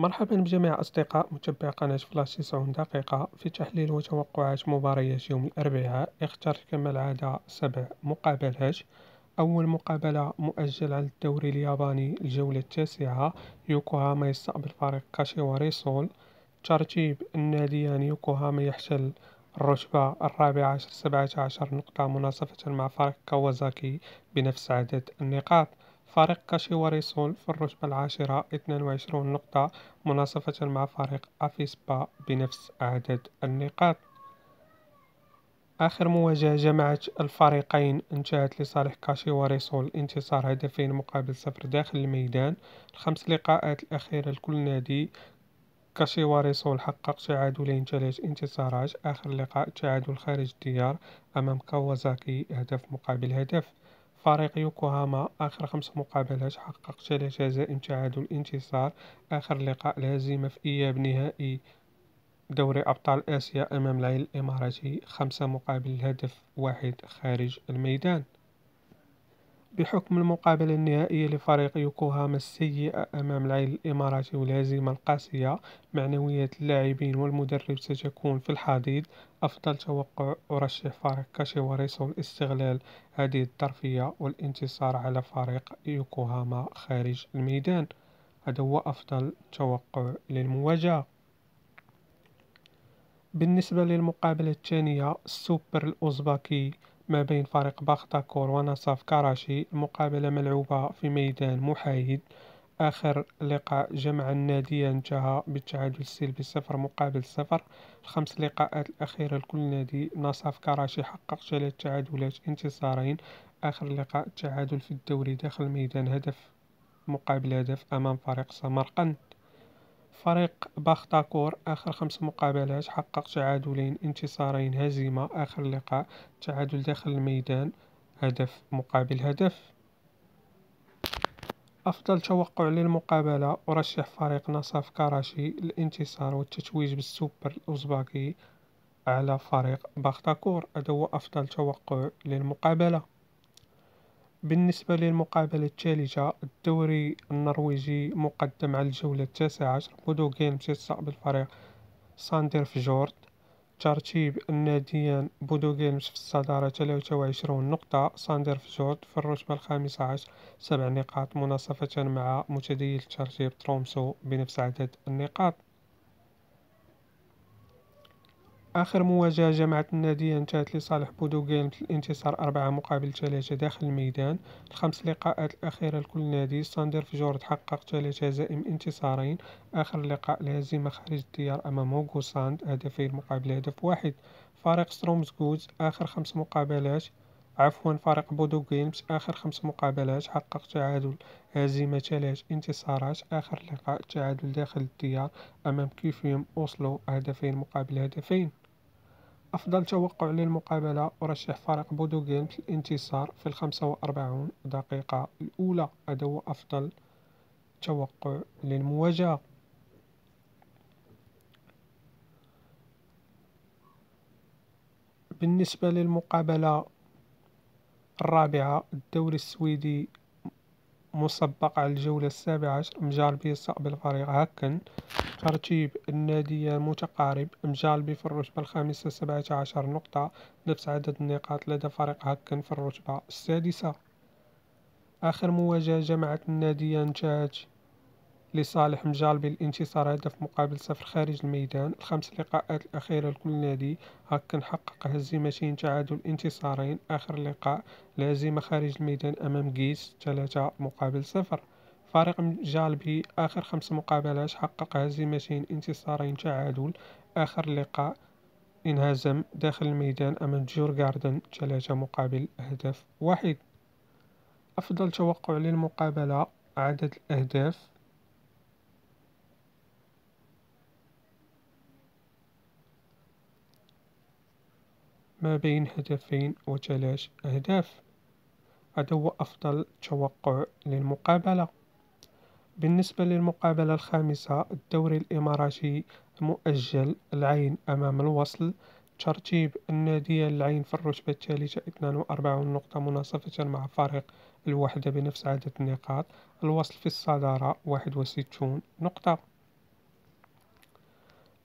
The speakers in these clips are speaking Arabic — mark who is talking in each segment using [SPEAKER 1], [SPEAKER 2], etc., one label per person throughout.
[SPEAKER 1] مرحبا بجميع أصدقاء متابعي قناة فلاش 90 دقيقة في تحليل وتوقعات مباريات يوم الأربعاء اخترت كما العادة سبع مقابلات أول مقابلة مؤجل على الدوري الياباني الجولة التاسعة يوكوهاما يستقبل فريق كاشيواري سول ترتيب الناديان يوكوهاما يحتل الرتبة الرابعة عشر سبعة عشر نقطة مناصفة مع فريق كاوازاكي بنفس عدد النقاط فريق كاشيواريسون في الرتبة العاشرة 22 نقطة مناصفة مع فريق أفيسبا بنفس عدد النقاط آخر مواجهة جمعت الفريقين انتهت لصالح كاشيواريسول انتصار هدفين مقابل صفر داخل الميدان الخمس لقاءات الأخيرة لكل نادي كاشيواريسول حقق تعادلين ثلاث انتصارات آخر لقاء تعادل خارج الديار أمام كاوازاكي هدف مقابل هدف فريق يوكوهاما آخر خمس مقابلات حقق ثلاث هزائم تعادل انتصار آخر لقاء الهزيمة في إياب نهائي دوري أبطال آسيا أمام العين الإماراتي خمسة مقابل هدف واحد خارج الميدان بحكم المقابلة النهائية لفريق يوكوهاما السيئة أمام العين الإماراتي والهزيمة القاسية معنويات اللاعبين والمدرب ستكون في الحضيض أفضل توقع أرشح فريق كاشيواريسو لاستغلال هذه الترفية والانتصار على فريق يوكوهاما خارج الميدان هذا هو أفضل توقع للمواجهة بالنسبة للمقابلة الثانية السوبر الأوزباكي ما بين فريق بختكور ونصف كراشي المقابلة ملعوبة في ميدان محايد آخر لقاء جمع النادي انتهى بالتعادل السلبي صفر مقابل صفر الخمس لقاءات الأخيرة لكل نادي نصف كراشي حقق ثلاث تعادلات انتصارين آخر لقاء تعادل في الدوري داخل ميدان هدف مقابل هدف أمام فريق سمرقند فريق باختاكور آخر خمس مقابلات حقق تعادلين انتصارين هزيمة آخر لقاء تعادل داخل الميدان هدف مقابل هدف أفضل توقع للمقابلة أرشح فريق نصاف كاراشي الانتصار والتتويج بالسوبر الأوزباكي على فريق باختاكور هذا هو أفضل توقع للمقابلة بالنسبة للمقابلة الثالثة الدوري النرويجي مقدم على الجولة التاسعة عشر بودوغيل تستقبل فريق ساندير جورد ترتيب الناديان بودوغيلمس في الصدارة 23 نقطة ساندر جورد في الرتبة الخامسة عشر سبع نقاط مناصفة مع متديل الترتيب ترومسو بنفس عدد النقاط آخر مواجهة جمعت النادي انتهت لصالح بودوغيل الانتصار أربعة مقابل ثلاثة داخل الميدان الخمس لقاءات الأخيرة لكل نادي ساندر فيجورد حقق ثلاثة هزائم انتصارين آخر لقاء الهزيمة خارج الديار أمام هوغو ساند هدفين مقابل هدف واحد فريق جوز آخر خمس مقابلات عفوا فريق بودو جيمز آخر خمس مقابلات حقق تعادل هزيمة ثلاث انتصارات آخر لقاء تعادل داخل الديار أمام كيفيوم أوسلو هدفين مقابل هدفين أفضل توقع للمقابلة أرشح فريق بودوغين في الانتصار في الخمسة وأربعون دقيقة الأولى هذا هو أفضل توقع للمواجهة بالنسبة للمقابلة الرابعة الدوري السويدي مسبق على الجولة السابعة عشر مجاربي صعب الفريق هكا ترتيب النادي متقارب مجاربي في الرتبة الخامسة سبعة عشر نقطة نفس عدد النقاط لدى فريق هكا في الرتبة السادسة آخر مواجهة جمعت النادي انتهت لصالح مجالبي الانتصار هدف مقابل صفر خارج الميدان الخمس لقاءات الأخيرة لكل نادي هكا حقق هزيمتين تعادل انتصارين آخر لقاء الهزيمة خارج الميدان أمام جيس ثلاثة مقابل صفر فريق مجالبي آخر خمس مقابلات حقق هزيمتين انتصارين تعادل آخر لقاء انهزم داخل الميدان أمام جور جاردن ثلاثة مقابل هدف واحد أفضل توقع للمقابلة عدد الأهداف ما بين هدفين وثلاث أهداف هو أفضل توقع للمقابلة بالنسبة للمقابلة الخامسة الدوري الإماراتي مؤجل العين أمام الوصل ترتيب النادي العين في الرتبة الثالثة 42 نقطة مناصفة مع فريق الوحدة بنفس عدد النقاط الوصل في الصدارة 61 نقطة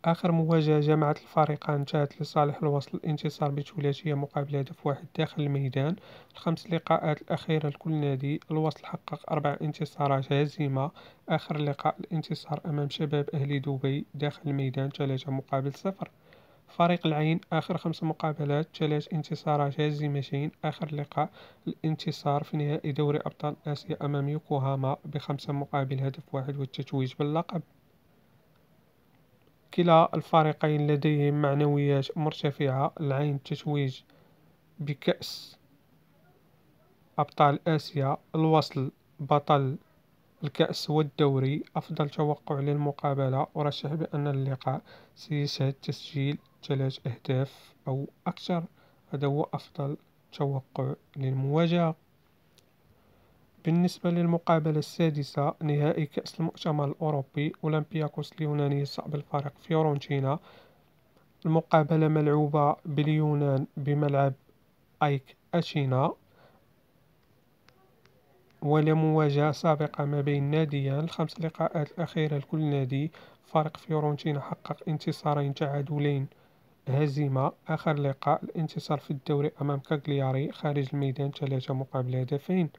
[SPEAKER 1] آخر مواجهة جمعت الفريقان انتهت لصالح الوصل الانتصار بثلاثية مقابل هدف واحد داخل الميدان الخمس لقاءات الأخيرة لكل نادي الوصل حقق أربع انتصارات هزيمة آخر لقاء الانتصار أمام شباب أهلي دبي داخل الميدان ثلاثة مقابل صفر فريق العين آخر خمس مقابلات ثلاث انتصارات هزيمتين آخر لقاء الانتصار في نهائي دوري أبطال آسيا أمام يوكوهاما بخمسة مقابل هدف واحد والتتويج باللقب كلا الفريقين لديهم معنويات مرتفعة العين تتويج بكأس أبطال آسيا الوصل بطل الكأس والدوري أفضل توقع للمقابلة أرشح بأن اللقاء سيشهد تسجيل ثلاث أهداف أو أكثر هذا هو أفضل توقع للمواجهة بالنسبة للمقابلة السادسة نهائي كأس المؤتمر الأوروبي أولمبياكوس اليوناني صعب الفريق فيورنتينا المقابلة ملعوبة باليونان بملعب أيك أشينا ولا مواجهة سابقة ما بين ناديان الخمس لقاءات الأخيرة لكل نادي فريق فيورنتينا حقق انتصارين تعادلين هزيمة آخر لقاء الانتصار في الدوري أمام كاغلياري خارج الميدان ثلاثة مقابل هدفين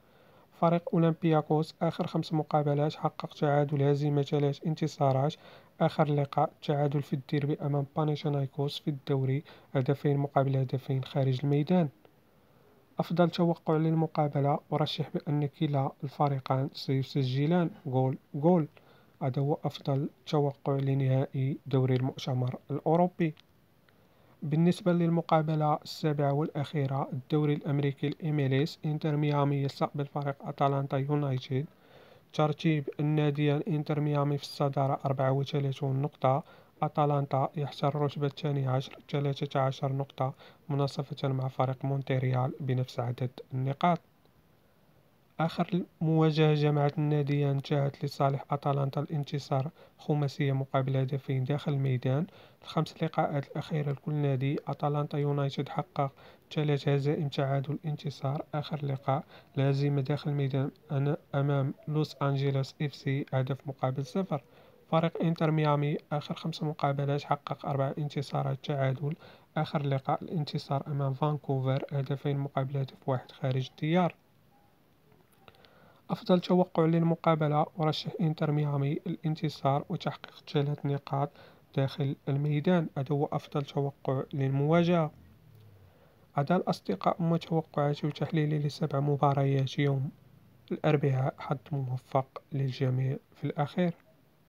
[SPEAKER 1] فريق أولمبياكوس آخر خمس مقابلات حقق تعادل هزيمة ثلاث انتصارات آخر لقاء تعادل في الديربي أمام بانيشانايكوس في الدوري هدفين مقابل هدفين خارج الميدان أفضل توقع للمقابلة أرشح بأن كلا الفريقان سيسجلان جول جول هذا هو أفضل توقع لنهائي دوري المؤتمر الأوروبي بالنسبة للمقابلة السابعة والأخيرة الدوري الأمريكي الإميليس إنتر ميامي يستقبل فريق أتلانتا يونايتد ترتيب النادي إنتر ميامي في الصدارة 34 نقطة أتلانتا يحتل الرتبة الثانية عشر 13 نقطة مناصفة مع فريق مونتريال بنفس عدد النقاط آخر مواجهة جمعت النادية انتهت لصالح أتلانتا الانتصار خماسية مقابل هدفين داخل الميدان الخمس لقاءات الأخيرة لكل نادي أتلانتا يونايتد حقق ثلاث هزائم تعادل انتصار آخر لقاء الهزيمة داخل الميدان أنا أمام لوس أنجلوس إف سي هدف مقابل صفر فريق انتر ميامي آخر خمس مقابلات حقق أربع انتصارات تعادل آخر لقاء الانتصار أمام فانكوفر هدفين مقابل هدف واحد خارج الديار أفضل توقع للمقابلة أرشح إنتر ميامي الانتصار وتحقيق ثلاث نقاط داخل الميدان هذا هو أفضل توقع للمواجهة عدا الأصدقاء أما توقعاتي وتحليلي لسبع مباريات يوم الأربعاء حد موفق للجميع في الأخير